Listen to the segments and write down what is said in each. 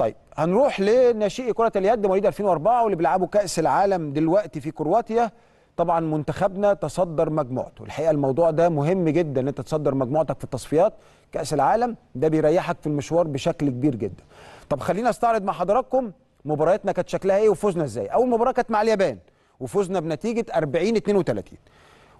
طيب هنروح لناشئي كرة اليد مواليد 2004 واللي بيلعبوا كأس العالم دلوقتي في كرواتيا طبعا منتخبنا تصدر مجموعته الحقيقة الموضوع ده مهم جدا ان انت تصدر مجموعتك في التصفيات كأس العالم ده بيريحك في المشوار بشكل كبير جدا طب خلينا استعرض مع حضراتكم مبارياتنا كانت شكلها ايه وفوزنا ازاي اول مباراة كانت مع اليابان وفوزنا بنتيجة 40 32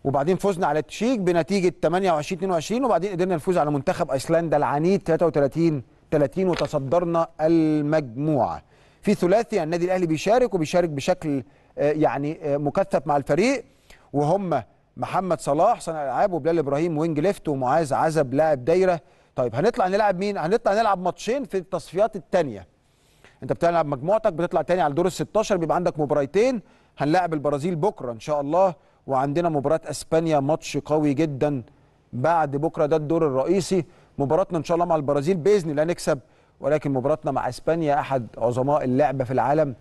وبعدين فوزنا على التشيك بنتيجه 28 22 وبعدين قدرنا نفوز على منتخب ايسلندا العنيد 33 30 وتصدرنا المجموعه في ثلاثي النادي الاهلي بيشارك وبيشارك بشكل آه، يعني آه، مكثف مع الفريق وهم محمد صلاح صانع العاب وبلال ابراهيم وينج ليفت ومعاذ عزب لاعب دايره طيب هنطلع نلعب مين هنطلع نلعب ماتشين في التصفيات الثانيه انت بتلعب مجموعتك بتطلع تاني على دور ال 16 بيبقى عندك مباراتين هنلاعب البرازيل بكره ان شاء الله وعندنا مباراه اسبانيا ماتش قوي جدا بعد بكره ده الدور الرئيسي مباراتنا ان شاء الله مع البرازيل باذن الله نكسب ولكن مباراتنا مع اسبانيا احد عظماء اللعبه في العالم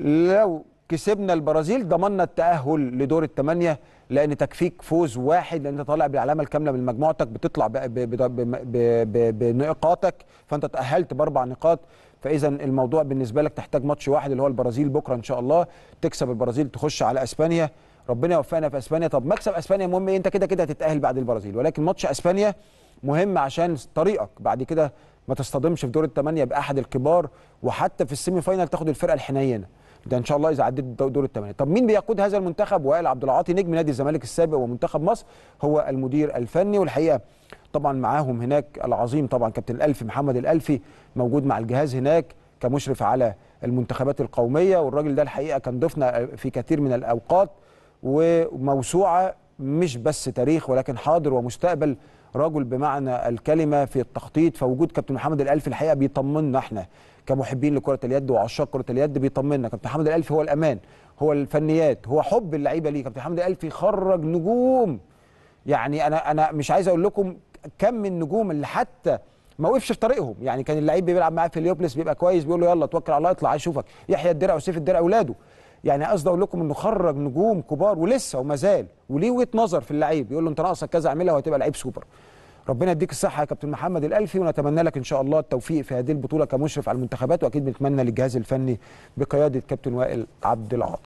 لو كسبنا البرازيل ضمننا التاهل لدور الثمانيه لان تكفيك فوز واحد لان انت طالع بالعلامه الكامله من مجموعتك بتطلع بنقاطك فانت تاهلت باربع نقاط فاذا الموضوع بالنسبه لك تحتاج ماتش واحد اللي هو البرازيل بكره ان شاء الله تكسب البرازيل تخش على اسبانيا ربنا يوفقنا في اسبانيا طب مكسب اسبانيا مهم ايه انت كده كده هتتاهل بعد البرازيل ولكن ماتش اسبانيا مهم عشان طريقك بعد كده ما تصطدمش في دور الثمانيه باحد الكبار وحتى في السيمي فاينال تاخد الفرقه الحنينه ده ان شاء الله اذا عديت دور الثمانيه طب مين بيقود هذا المنتخب وائل عبد العاطي نجم نادي الزمالك السابق ومنتخب مصر هو المدير الفني والحقيقه طبعا معاهم هناك العظيم طبعا كابتن الالفي محمد الالفي موجود مع الجهاز هناك كمشرف على المنتخبات القوميه والراجل ده الحقيقه كان ضيفنا في كثير من الاوقات وموسوعه مش بس تاريخ ولكن حاضر ومستقبل رجل بمعنى الكلمه في التخطيط فوجود كابتن محمد الالف الحقيقه بيطمنا احنا كمحبين لكره اليد وعشاق كره اليد بيطمنا كابتن محمد الالف هو الامان هو الفنيات هو حب اللعيبه ليه كابتن محمد الالف يخرج نجوم يعني انا انا مش عايز اقول لكم كم النجوم اللي حتى ما وقفش في طريقهم يعني كان اللعيب بيلعب معاه في اليوبلس بيبقى كويس بيقول له يلا توكل على الله اطلع اشوفك يحيى الدرع وسيف الدرع اولاده يعني قصدي اقول لكم انه خرج نجوم كبار ولسه وما زال وليه وجهه نظر في اللعيب يقول له انت ناقصك كذا اعملها وهتبقى لعيب سوبر ربنا يديك الصحه يا كابتن محمد الالفي ونتمنى لك ان شاء الله التوفيق في هذه البطوله كمشرف على المنتخبات واكيد بنتمنى للجهاز الفني بقياده كابتن وائل عبد العاطي